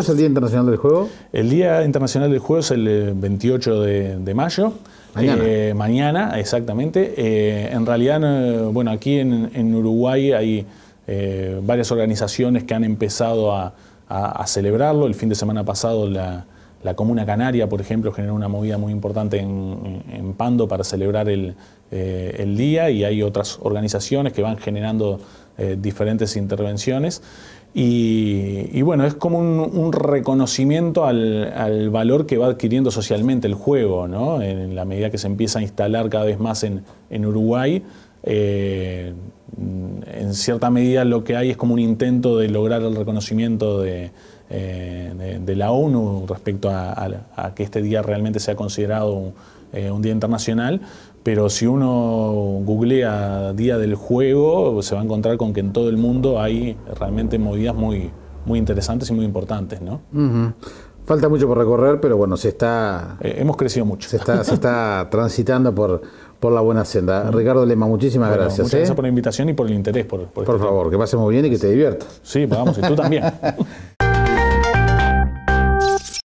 ¿Cuándo es el Día Internacional del Juego? El Día Internacional del Juego es el 28 eh, de, mayo. Mañana. Eh, mañana, exactamente. Eh, en realidad, bueno, aquí en, Uruguay hay varias organizaciones que han empezado a, celebrarlo. El fin de semana pasado la, Comuna Canaria, por ejemplo, generó una movida muy importante en, Pando para celebrar el día y hay otras organizaciones que van generando eh, diferentes intervenciones. Y, bueno, es como un, reconocimiento al, valor que va adquiriendo socialmente el juego, ¿no? En la medida que se empieza a instalar cada vez más en, Uruguay, eh, en cierta medida lo que hay es como un intento de lograr el reconocimiento de, eh, la ONU respecto a, que este día realmente sea considerado un eh, un día internacional, pero si uno googlea Día del Juego, se va a encontrar con que en todo el mundo hay realmente movidas muy, muy interesantes y muy importantes. ¿no? Falta mucho por recorrer, pero bueno, se está... Eh, hemos crecido mucho. Se está, transitando por, por la buena senda. Ricardo Lema, muchísimas gracias. Muchas ¿eh? gracias por la invitación y por el interés. Por, por, este favor, que pasemos bien y que te diviertas. Sí, vamos, y tú también.